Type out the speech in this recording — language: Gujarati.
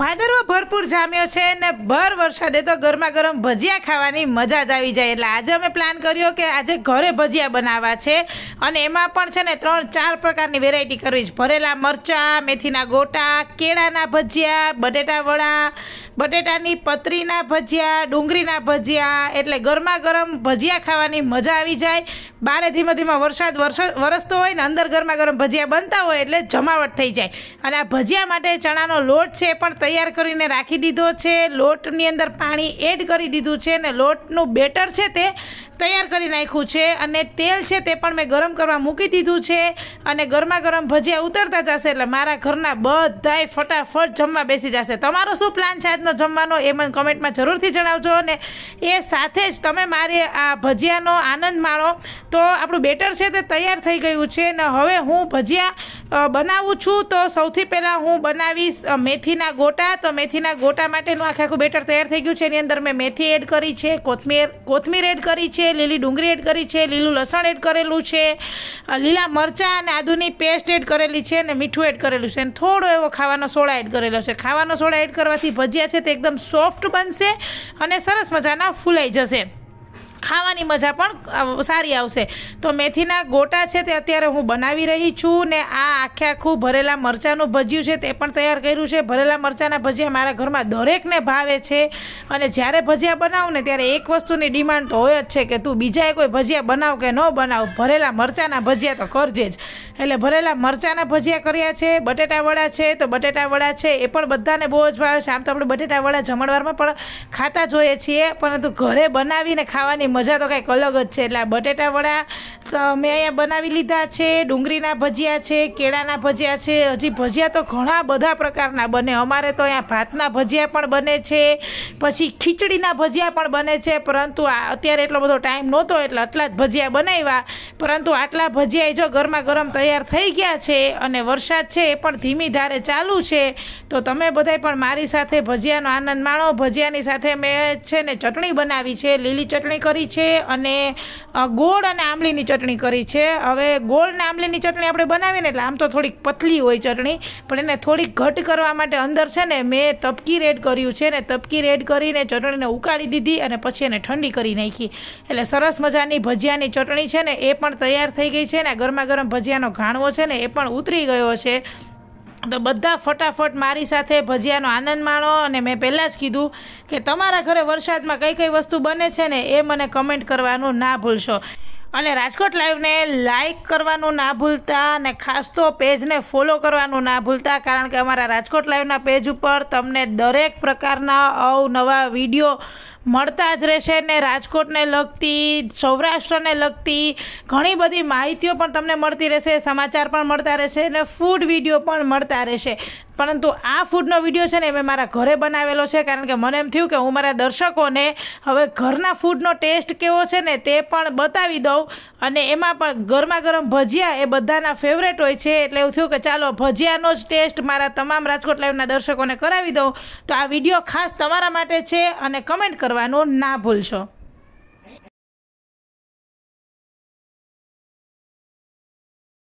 ભાદરવો ભરપૂર જામ્યો છે ને ભર વરસાદે તો ગરમા ગરમ ભજીયા ખાવાની મજા જ આવી જાય એટલે આજે અમે પ્લાન કર્યો કે આજે ઘરે ભજીયા બનાવવા છે અને એમાં પણ છે ને ત્રણ ચાર પ્રકારની વેરાયટી કરવી છે ભરેલા મરચાં મેથીના ગોટા કેળાના ભજીયા બટેટા વડા બટેટાની પતરીના ભજીયા ડુંગળીના ભજીયા એટલે ગરમા ગરમ ભજીયા ખાવાની મજા આવી જાય બારે ધીમે ધીમે વરસાદ વરસતો હોય ને અંદર ગરમા ગરમ ભજીયા બનતા હોય એટલે જમાવટ થઈ જાય અને આ ભજીયા માટે ચણાનો લોટ છે પણ તૈયાર કરીને રાખી દીધો છે લોટની અંદર પાણી એડ કરી દીધું છે અને લોટનું બેટર છે તે તૈયાર કરી નાખ્યું છે અને તેલ છે તે પણ મેં ગરમ કરવા મૂકી દીધું છે અને ગરમા ગરમ ભજીયા ઉતરતા જશે એટલે મારા ઘરના બધાય ફટાફટ જમવા બેસી જશે તમારો શું પ્લાન છે આજનો જમવાનો એ મને કમેન્ટમાં જરૂરથી જણાવજો અને એ સાથે જ તમે મારે આ ભજીયાનો આનંદ માણો તો આપણું બેટર છે તે તૈયાર થઈ ગયું છે ને હવે હું ભજીયા બનાવું છું તો સૌથી પહેલાં હું બનાવીશ મેથીના ગોટા તો મેથીના ગોટા માટેનું આખે આખું બેટર તૈયાર થઈ ગયું છે એની અંદર મેં મેથી એડ કરી છે કોથમીર કોથમીર એડ કરી છે લીલી ડુંગળી એડ કરી છે લીલું લસણ એડ કરેલું છે લીલા મરચાં અને આદુની પેસ્ટ એડ કરેલી છે અને મીઠું એડ કરેલું છે અને થોડો એવો ખાવાનો સોડા એડ કરેલો છે ખાવાનો સોડા એડ કરવાથી ભજીયા છે તે એકદમ સોફ્ટ બનશે અને સરસ મજાના ફૂલાઈ જશે ખાવાની મજા પણ સારી આવશે તો મેથીના ગોટા છે તે અત્યારે હું બનાવી રહી છું ને આ આખે આખું ભરેલા મરચાંનું ભજીયું છે તે પણ તૈયાર કર્યું છે ભરેલા મરચાંના ભજીયા મારા ઘરમાં દરેકને ભાવે છે અને જ્યારે ભજીયા બનાવું ને ત્યારે એક વસ્તુની ડિમાન્ડ તો હોય જ છે કે તું બીજાએ કોઈ ભજીયા બનાવ કે ન બનાવ ભરેલા મરચાંના ભજીયા તો કરજે જ એટલે ભરેલા મરચાંના ભજીયા કર્યા છે બટેટાવડા છે તો બટેટાવડા છે એ પણ બધાને બહુ જ ભાવે છે આમ તો આપણે બટેટાવડા જમણવારમાં પણ ખાતા જોઈએ છીએ પરંતુ ઘરે બનાવીને ખાવાની મજા તો કંઈક અલગ જ છે એટલે બટેટા વડા મેં અહીંયા બનાવી લીધા છે ડુંગળીના ભજીયા છે કેળાના ભજીયા છે હજી ભજીયા તો ઘણા બધા પ્રકારના બને અમારે તો અહીંયા ભાતના ભજીયા પણ બને છે પછી ખીચડીના ભજીયા પણ બને છે પરંતુ અત્યારે એટલો બધો ટાઈમ નહોતો એટલે આટલા જ ભજીયા બનાવ્યા પરંતુ આટલા ભજીયા જો ગરમા ગરમ તૈયાર થઈ ગયા છે અને વરસાદ છે એ પણ ધીમી ધારે ચાલુ છે તો તમે બધાય પણ મારી સાથે ભજીયાનો આનંદ માણો ભજીયાની સાથે મેં છે ને ચટણી બનાવી છે લીલી ચટણી કરી છે અને ગોળ અને આંબલીની ચટણી ચટણી કરી છે હવે ગોળ ગોળને આંબલીની ચટણી આપણે બનાવીને એટલે આમ તો થોડીક પતલી હોય ચટણી પણ એને થોડીક ઘટ કરવા માટે અંદર છે ને મેં તપકી રેડ કર્યું છે ને તપકી રેડ કરીને ચટણીને ઉકાળી દીધી અને પછી એને ઠંડી કરી નાખી એટલે સરસ મજાની ભજીયાની ચટણી છે ને એ પણ તૈયાર થઈ ગઈ છે ને ગરમા ગરમ ભજીયાનો ઘાણવો છે ને એ પણ ઉતરી ગયો છે તો બધા ફટાફટ મારી સાથે ભજીયાનો આનંદ માણો અને મેં પહેલાં જ કીધું કે તમારા ઘરે વરસાદમાં કઈ કઈ વસ્તુ બને છે ને એ મને કમેન્ટ કરવાનું ના ભૂલશો અને રાજકોટ લાઈવને લાઇક કરવાનું ના ભૂલતા અને ખાસ તો પેજને ફોલો કરવાનું ના ભૂલતા કારણ કે અમારા રાજકોટ લાઈવના પેજ ઉપર તમને દરેક પ્રકારના અવનવા વિડીયો મળતા જ રહેશે ને રાજકોટને લગતી સૌરાષ્ટ્રને લગતી ઘણી બધી માહિતીઓ પણ તમને મળતી રહેશે સમાચાર પણ મળતા રહેશે અને ફૂડ વિડીયો પણ મળતા રહેશે પરંતુ આ ફૂડનો વિડીયો છે ને મેં મારા ઘરે બનાવેલો છે કારણ કે મને એમ થયું કે હું મારા દર્શકોને હવે ઘરના ફૂડનો ટેસ્ટ કેવો છે ને તે પણ બતાવી દઉં જાઉં અને એમાં પણ ગરમા ગરમ ભજીયા એ બધાના ફેવરેટ હોય છે એટલે એવું થયું કે ચાલો ભજીયાનો જ ટેસ્ટ મારા તમામ રાજકોટ લાઈવના દર્શકોને કરાવી દઉં તો આ વિડીયો ખાસ તમારા માટે છે અને કમેન્ટ કરવાનું ના ભૂલશો